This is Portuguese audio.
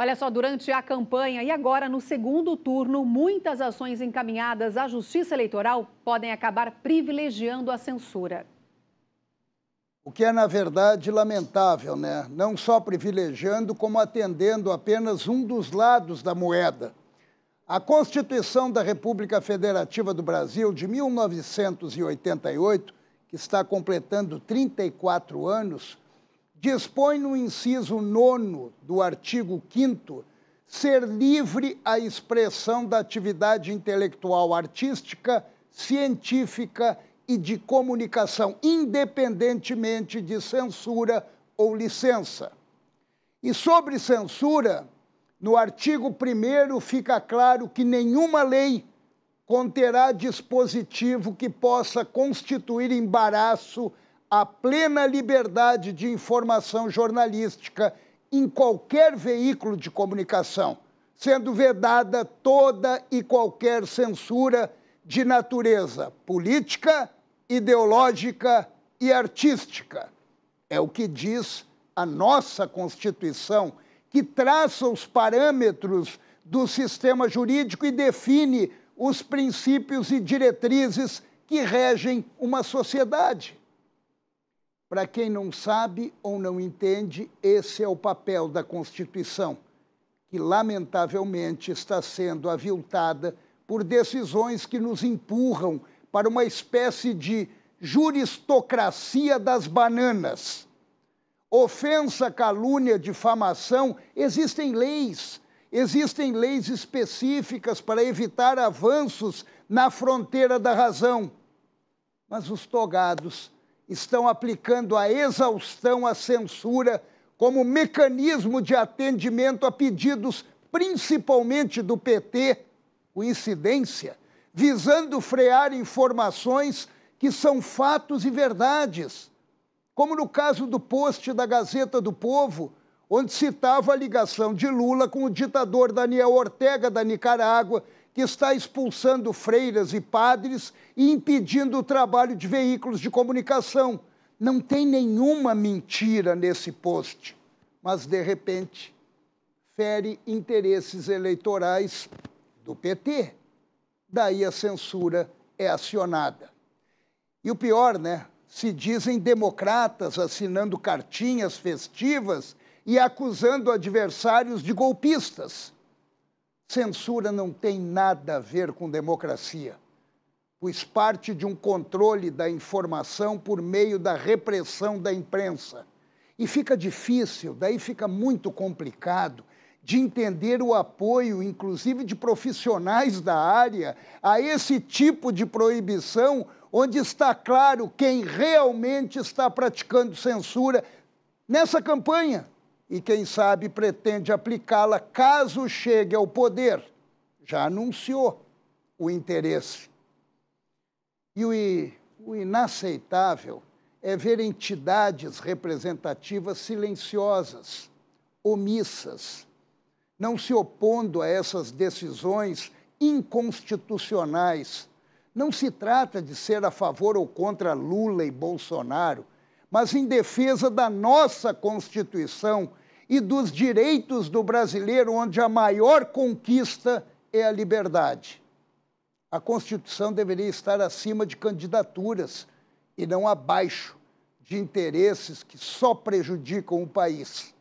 Olha só, durante a campanha e agora no segundo turno, muitas ações encaminhadas à Justiça Eleitoral podem acabar privilegiando a censura. O que é, na verdade, lamentável, né? Não só privilegiando, como atendendo apenas um dos lados da moeda. A Constituição da República Federativa do Brasil, de 1988, que está completando 34 anos, dispõe no inciso 9 do artigo 5 ser livre a expressão da atividade intelectual artística, científica e de comunicação, independentemente de censura ou licença. E sobre censura, no artigo 1 fica claro que nenhuma lei conterá dispositivo que possa constituir embaraço a plena liberdade de informação jornalística em qualquer veículo de comunicação, sendo vedada toda e qualquer censura de natureza política, ideológica e artística. É o que diz a nossa Constituição, que traça os parâmetros do sistema jurídico e define os princípios e diretrizes que regem uma sociedade. Para quem não sabe ou não entende, esse é o papel da Constituição, que lamentavelmente está sendo aviltada por decisões que nos empurram para uma espécie de juristocracia das bananas. Ofensa, calúnia, difamação, existem leis, existem leis específicas para evitar avanços na fronteira da razão. Mas os togados estão aplicando a exaustão à censura como mecanismo de atendimento a pedidos, principalmente do PT, coincidência, visando frear informações que são fatos e verdades, como no caso do post da Gazeta do Povo, onde citava a ligação de Lula com o ditador Daniel Ortega da Nicarágua, que está expulsando freiras e padres e impedindo o trabalho de veículos de comunicação. Não tem nenhuma mentira nesse post, mas de repente fere interesses eleitorais do PT. Daí a censura é acionada. E o pior, né? Se dizem democratas assinando cartinhas festivas e acusando adversários de golpistas. Censura não tem nada a ver com democracia, pois parte de um controle da informação por meio da repressão da imprensa. E fica difícil, daí fica muito complicado de entender o apoio, inclusive de profissionais da área, a esse tipo de proibição, onde está claro quem realmente está praticando censura nessa campanha e, quem sabe, pretende aplicá-la caso chegue ao poder. Já anunciou o interesse. E o, o inaceitável é ver entidades representativas silenciosas, omissas, não se opondo a essas decisões inconstitucionais. Não se trata de ser a favor ou contra Lula e Bolsonaro mas em defesa da nossa Constituição e dos direitos do brasileiro, onde a maior conquista é a liberdade. A Constituição deveria estar acima de candidaturas e não abaixo de interesses que só prejudicam o país.